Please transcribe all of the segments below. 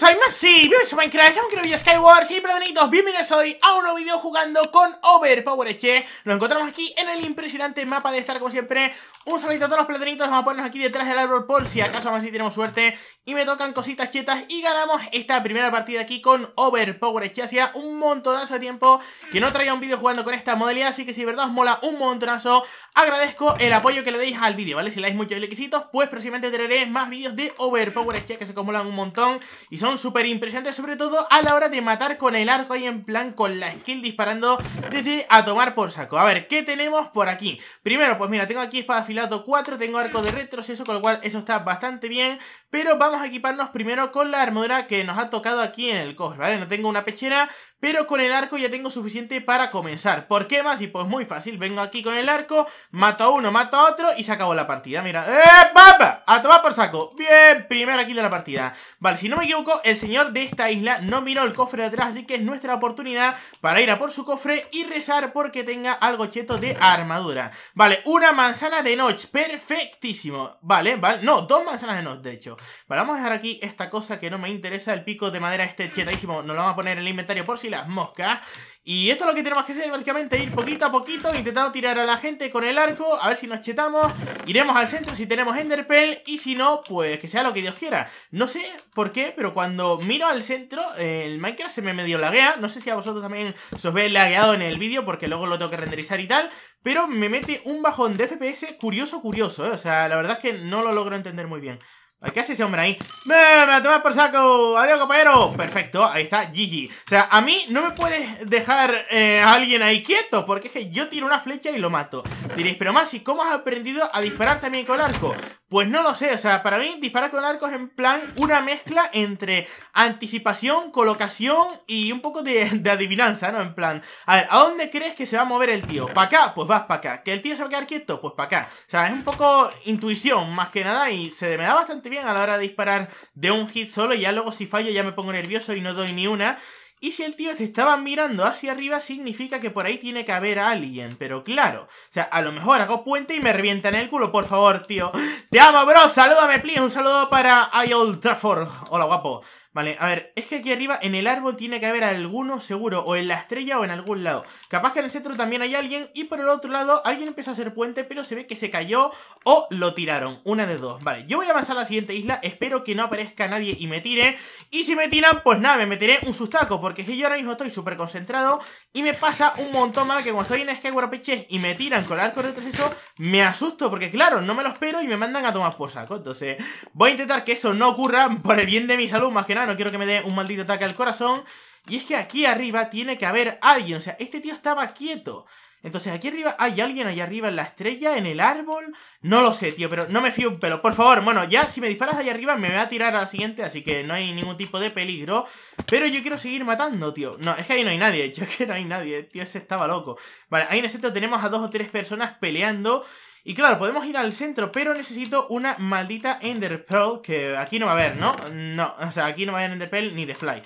soy pues Masi, bienvenidos a Minecraft, yo a Skyward, Y perdonitos, bienvenidos hoy a un nuevo video jugando con Overpower Che Nos encontramos aquí en el impresionante mapa de estar como siempre Un saludo a todos los platanitos, vamos a ponernos aquí detrás del árbol Paul si acaso más si tenemos suerte Y me tocan cositas quietas y ganamos esta primera partida aquí con Overpower Che Hacía un montonazo de tiempo que no traía un video jugando con esta modalidad, así que si de verdad os mola un montonazo Agradezco el apoyo que le deis al vídeo, ¿vale? Si le dais muchos requisitos pues próximamente traeré más vídeos de Overpower Che que se acumulan un montón Y son súper impresionantes, sobre todo a la hora de matar con el arco y en plan con la skill disparando desde a tomar por saco. A ver, ¿qué tenemos por aquí? Primero, pues mira, tengo aquí espada afilado 4, tengo arco de retroceso, con lo cual eso está bastante bien, pero vamos a equiparnos primero con la armadura que nos ha tocado aquí en el cos, ¿vale? No tengo una pechera, pero con el arco ya tengo suficiente para comenzar. ¿Por qué más? Y pues muy fácil. Vengo aquí con el arco, mato a uno, mato a otro y se acabó la partida. Mira, ¡eh, A tomar por saco. Bien, primer aquí de la partida. Vale, si no me equivoco, el señor de esta isla no miró el cofre de atrás, así que es nuestra oportunidad para ir a por su cofre y rezar porque tenga algo cheto de armadura. Vale, una manzana de noche. Perfectísimo. Vale, vale. No, dos manzanas de noche, de hecho. Vale, vamos a dejar aquí esta cosa que no me interesa, el pico de madera este chetadísimo. Nos lo vamos a poner en el inventario por si las moscas. Y esto es lo que tenemos que hacer, básicamente, ir poquito a poquito, intentando tirar a la gente con el arco, a ver si nos chetamos, iremos al centro si tenemos Enderpearl, y si no, pues que sea lo que Dios quiera. No sé por qué, pero cuando miro al centro, el Minecraft se me medio laguea, no sé si a vosotros también os ve lagueado en el vídeo, porque luego lo tengo que renderizar y tal, pero me mete un bajón de FPS curioso, curioso, ¿eh? o sea, la verdad es que no lo logro entender muy bien. ¿Qué hace ese hombre ahí. ¡Me, va a tomar por saco! ¡Adiós, compañero! Perfecto, ahí está, Gigi. O sea, a mí no me puedes dejar eh, a alguien ahí quieto, porque es que yo tiro una flecha y lo mato. Diréis, pero Masi, ¿cómo has aprendido a disparar también con arco? Pues no lo sé, o sea, para mí disparar con arco es en plan una mezcla entre anticipación, colocación y un poco de, de adivinanza, ¿no? En plan, a ver, ¿a dónde crees que se va a mover el tío? ¿Para acá? Pues vas para acá. ¿Que el tío se va a quedar quieto? Pues para acá. O sea, es un poco intuición más que nada y se me da bastante bien a la hora de disparar de un hit solo. Y ya luego si fallo ya me pongo nervioso y no doy ni una. Y si el tío te estaba mirando hacia arriba, significa que por ahí tiene que haber alguien. Pero claro, o sea, a lo mejor hago puente y me revienta en el culo, por favor, tío. Te amo, bro. Salúdame, please. Un saludo para I Trafford. Hola, guapo. Vale, a ver, es que aquí arriba en el árbol tiene que haber alguno seguro, o en la estrella o en algún lado. Capaz que en el centro también hay alguien, y por el otro lado alguien empieza a hacer puente, pero se ve que se cayó o lo tiraron. Una de dos. Vale, yo voy a avanzar a la siguiente isla, espero que no aparezca nadie y me tire. Y si me tiran, pues nada, me meteré un sustaco, porque es que yo ahora mismo estoy súper concentrado y me pasa un montón mal que cuando estoy en Skyward y me tiran con el arco retroceso, me asusto, porque claro, no me lo espero y me mandan a tomar por saco. Entonces, voy a intentar que eso no ocurra por el bien de mi salud, más que nada no quiero que me dé un maldito ataque al corazón. Y es que aquí arriba tiene que haber alguien, o sea, este tío estaba quieto. Entonces, aquí arriba, ¿hay alguien allá arriba en la estrella, en el árbol? No lo sé, tío, pero no me fío un pelo. Por favor, bueno, ya si me disparas allá arriba me voy a tirar al la siguiente, así que no hay ningún tipo de peligro. Pero yo quiero seguir matando, tío. No, es que ahí no hay nadie, yo es que no hay nadie, tío, ese estaba loco. Vale, ahí en centro tenemos a dos o tres personas peleando. Y claro, podemos ir al centro, pero necesito una maldita Ender Pearl, que aquí no va a haber, ¿no? No, o sea, aquí no va a haber Ender Pearl ni The Fly.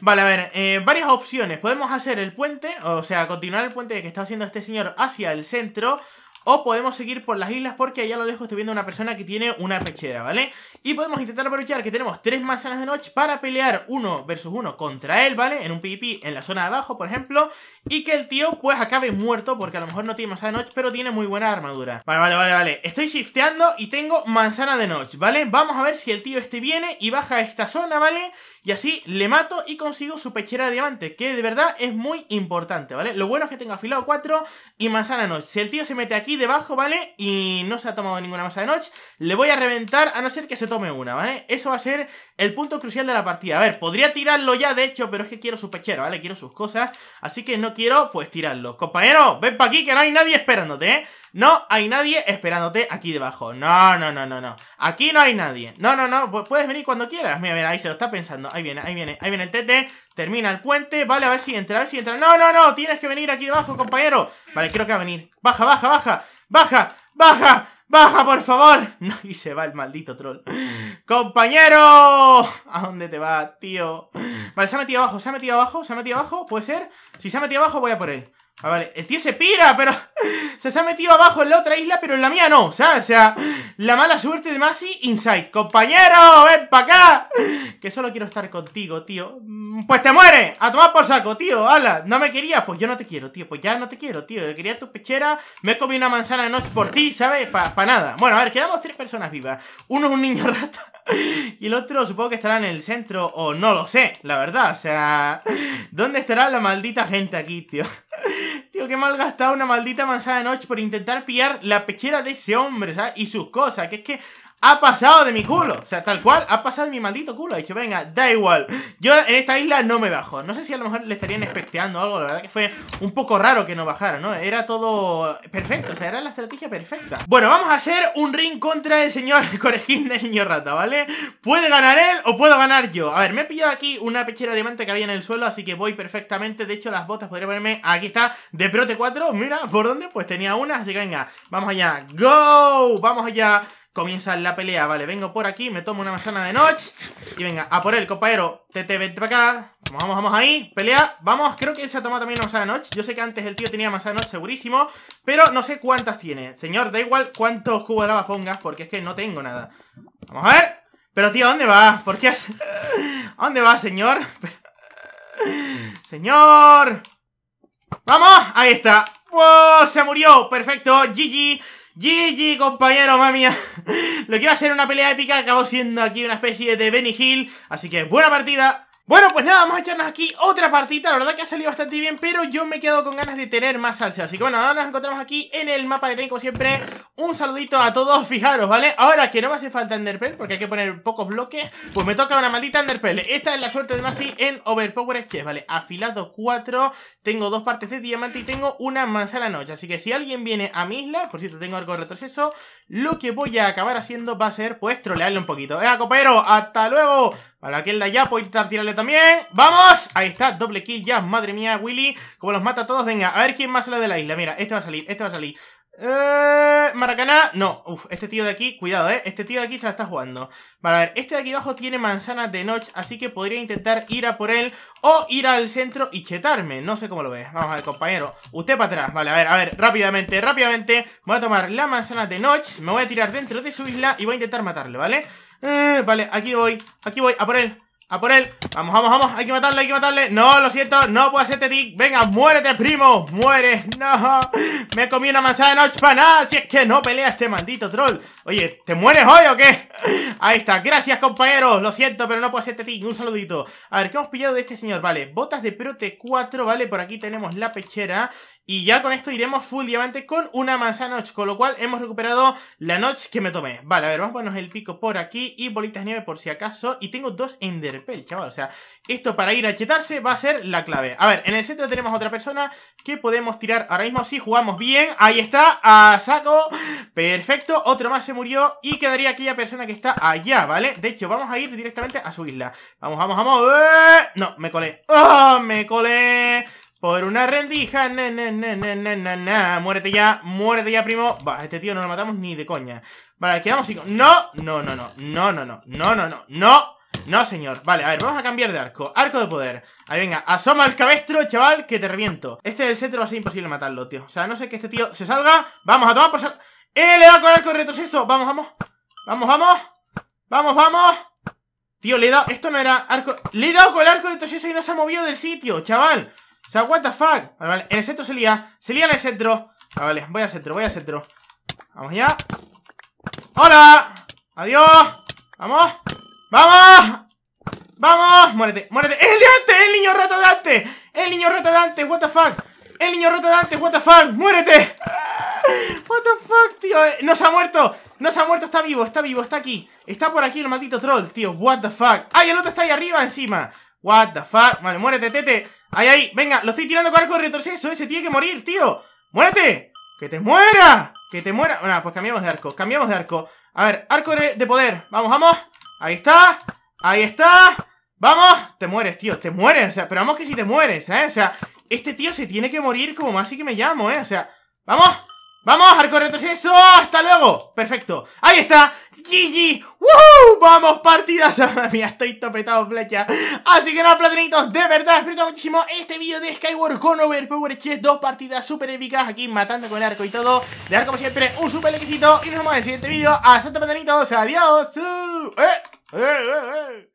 Vale, a ver, eh, varias opciones. Podemos hacer el puente, o sea, continuar el puente que está haciendo este señor hacia el centro, o podemos seguir por las islas porque allá a lo lejos estoy viendo una persona que tiene una pechera, ¿vale? Y podemos intentar aprovechar que tenemos tres manzanas de noche para pelear uno versus uno contra él, ¿vale? En un PvP en la zona de abajo, por ejemplo. Y que el tío, pues, acabe muerto porque a lo mejor no tiene manzana de noche, pero tiene muy buena armadura. Vale, vale, vale, vale. Estoy shifteando y tengo manzana de noche, ¿vale? Vamos a ver si el tío este viene y baja a esta zona, ¿vale? Y así le mato y consigo su pechera de diamante, que de verdad es muy importante, ¿vale? Lo bueno es que tengo afilado 4 y manzana de noche. Si el tío se mete aquí debajo, ¿vale? Y no se ha tomado ninguna masa de noche Le voy a reventar, a no ser que se tome una, ¿vale? Eso va a ser el punto crucial de la partida A ver, podría tirarlo ya, de hecho, pero es que quiero su pechero, ¿vale? Quiero sus cosas Así que no quiero, pues, tirarlo Compañero, ven para aquí que no hay nadie esperándote, ¿eh? No hay nadie esperándote aquí debajo. No, no, no, no, no. Aquí no hay nadie. No, no, no. Puedes venir cuando quieras. Mira, mira, ahí se lo está pensando. Ahí viene, ahí viene, ahí viene el tete. Termina el puente. Vale, a ver si entra, si entra. No, no, no. Tienes que venir aquí debajo, compañero. Vale, creo que va a venir. Baja, baja, baja. Baja, baja. ¡Baja, por favor! No, y se va el maldito troll. ¡Compañero! ¿A dónde te va, tío? Vale, se ha metido abajo, se ha metido abajo, se ha metido abajo. ¿Puede ser? Si se ha metido abajo, voy a por él. Ah, vale, el tío se pira, pero se ha metido abajo en la otra isla, pero en la mía no, sea, O sea, la mala suerte de Masi, Inside. ¡Compañero, ven para acá! Que solo quiero estar contigo, tío. Mm, pues te mueres, a tomar por saco, tío. Hala, no me querías, pues yo no te quiero, tío. Pues ya no te quiero, tío. Yo quería tu pechera, me he comido una manzana de noche por ti, ¿sabes? Para pa nada. Bueno, a ver, quedamos tres personas vivas. Uno es un niño rato Y el otro supongo que estará en el centro o no lo sé, la verdad. O sea, ¿dónde estará la maldita gente aquí, tío? Que mal una maldita manzana de noche por intentar pillar la pechera de ese hombre, ¿sabes? Y sus cosas, que es que ha pasado de mi culo. O sea, tal cual, ha pasado de mi maldito culo. Ha dicho, venga, da igual. Yo en esta isla no me bajo. No sé si a lo mejor le estarían especteando algo. La verdad que fue un poco raro que no bajara, ¿no? Era todo perfecto. O sea, era la estrategia perfecta. Bueno, vamos a hacer un ring contra el señor Corejín de Niño Rata, ¿vale? Puede ganar él o puedo ganar yo. A ver, me he pillado aquí una pechera de diamante que había en el suelo, así que voy perfectamente. De hecho, las botas podría ponerme... Aquí está, de Prote 4. Mira, ¿por dónde? Pues tenía una, así que venga. Vamos allá. ¡Go! Vamos allá comienza la pelea. Vale, vengo por aquí, me tomo una manzana de noche. Y venga, a por él, compañero. te vete para acá. Vamos, vamos, vamos ahí. Pelea. Vamos, creo que él se ha tomado también una manzana de noche. Yo sé que antes el tío tenía manzana de noche, segurísimo. Pero no sé cuántas tiene. Señor, da igual cuántos cubos de lava pongas, porque es que no tengo nada. Vamos a ver. Pero tío, dónde va? ¿Por qué has... dónde va, señor? señor. ¡Vamos! Ahí está. ¡Wow! ¡Se murió! ¡Perfecto! ¡GG! GG, compañero, mami. Lo que iba a ser una pelea épica acabó siendo aquí una especie de Benny Hill. Así que buena partida. Bueno, pues nada, vamos a echarnos aquí otra partita La verdad que ha salido bastante bien, pero yo me quedo con ganas de tener más salsa Así que bueno, ahora nos encontramos aquí en el mapa de Ten, siempre Un saludito a todos, fijaros, ¿vale? Ahora que no me hace falta Enderpell, porque hay que poner pocos bloques Pues me toca una maldita enderpearl Esta es la suerte de Masi en Overpower Chess, ¿vale? Afilado 4, tengo dos partes de diamante y tengo una manzana noche Así que si alguien viene a mi isla, por cierto, tengo algo de retroceso Lo que voy a acabar haciendo va a ser, pues, trolearle un poquito ¡Eh, compañero! ¡Hasta luego! Vale, aquel de allá puedo intentar tirarle también ¡Vamos! Ahí está, doble kill ya Madre mía, Willy, como los mata a todos Venga, a ver quién más sale de la isla Mira, este va a salir, este va a salir eh, Maracaná, no, uff, este tío de aquí, cuidado, eh Este tío de aquí se la está jugando Vale, a ver, este de aquí abajo tiene manzanas de noche Así que podría intentar ir a por él O ir al centro y chetarme No sé cómo lo ves, vamos a ver, compañero Usted para atrás, vale, a ver, a ver, rápidamente, rápidamente Voy a tomar la manzana de noche Me voy a tirar dentro de su isla y voy a intentar matarle, ¿vale? Eh, vale, aquí voy, aquí voy, a por él a por él. Vamos, vamos, vamos. Hay que matarle, hay que matarle. No, lo siento. No puedo hacerte tick Venga, muérete, primo. Muere. No. Me comí una manzana de noche para nada. Si es que no pelea este maldito troll. Oye, ¿te mueres hoy o qué? Ahí está. Gracias, compañeros. Lo siento, pero no puedo hacerte tick, Un saludito. A ver, ¿qué hemos pillado de este señor? Vale, botas de prote 4. Vale, por aquí tenemos la pechera. Y ya con esto iremos full diamante con una manzana noche con lo cual hemos recuperado la noche que me tomé. Vale, a ver, vamos a ponernos el pico por aquí y bolitas de nieve por si acaso. Y tengo dos enderpell, chaval, o sea, esto para ir a chetarse va a ser la clave. A ver, en el centro tenemos otra persona que podemos tirar ahora mismo si jugamos bien. Ahí está, a saco, perfecto, otro más se murió y quedaría aquella persona que está allá, ¿vale? De hecho, vamos a ir directamente a su isla. Vamos, vamos, vamos. ¡Eh! No, me colé. ¡Ah! me colé! Por una rendija, na, na, na, na, na, Muérete ya, muérete ya, primo. Va, este tío no lo matamos ni de coña. Vale, quedamos cinco. No, no, no, no, no, no, no, no, no, no, no. No, señor. Vale, a ver, vamos a cambiar de arco. Arco de poder. Ahí venga, asoma el cabestro, chaval, que te reviento. Este del centro va a ser imposible matarlo, tío. O sea, no sé que este tío se salga. Vamos a tomar por sal... ¡Eh, le da con arco de retroceso! Vamos, vamos. Vamos, vamos. Vamos, vamos. Tío, le he dado... Esto no era arco... Le he dado con el arco de retroceso y no se ha movido del sitio, chaval sea, what the fuck Vale, vale, en el centro se lía Se lía en el centro Vale, vale, voy al centro, voy al centro Vamos ya ¡Hola! ¡Adiós! ¡Vamos! ¡Vamos! ¡Vamos! ¡Muérete! ¡Muérete! el de antes! ¡El niño rata de antes! ¡El niño rata de antes! ¡What the fuck! ¡El niño rata de antes! ¡What the fuck! ¡Muérete! ¡What the fuck, tío! Eh, ¡No se ha muerto! ¡No se ha muerto! ¡Está vivo! ¡Está vivo! ¡Está aquí! ¡Está por aquí el maldito troll, tío! ¡What the fuck! ¡Ay, ah, el otro está ahí arriba encima! ¡What the fuck! Vale, muérete, tete ¡Ay, ay! ¡Venga! ¡Lo estoy tirando con arco de retroceso! Eh, se tiene que morir, tío! ¡Muérete! ¡Que te muera! ¡Que te muera! Bueno, pues cambiamos de arco, cambiamos de arco A ver, arco de poder Vamos, vamos Ahí está Ahí está ¡Vamos! Te mueres, tío, te mueres O sea, pero vamos que si te mueres, ¿eh? O sea, este tío se tiene que morir como más así que me llamo, ¿eh? O sea, ¡vamos! Vamos, arco retroceso, hasta luego Perfecto, ahí está GG, Vamos, partidas ah, Mía, estoy topetado flecha Así que nada, platinitos, de verdad Espero muchísimo este vídeo de Skyward con Overpower es Dos partidas súper épicas Aquí matando con el arco y todo Dejar como siempre un súper likecito Y nos vemos en el siguiente vídeo Hasta platinitos, adiós uh, ¡Eh! ¡Eh, eh, eh!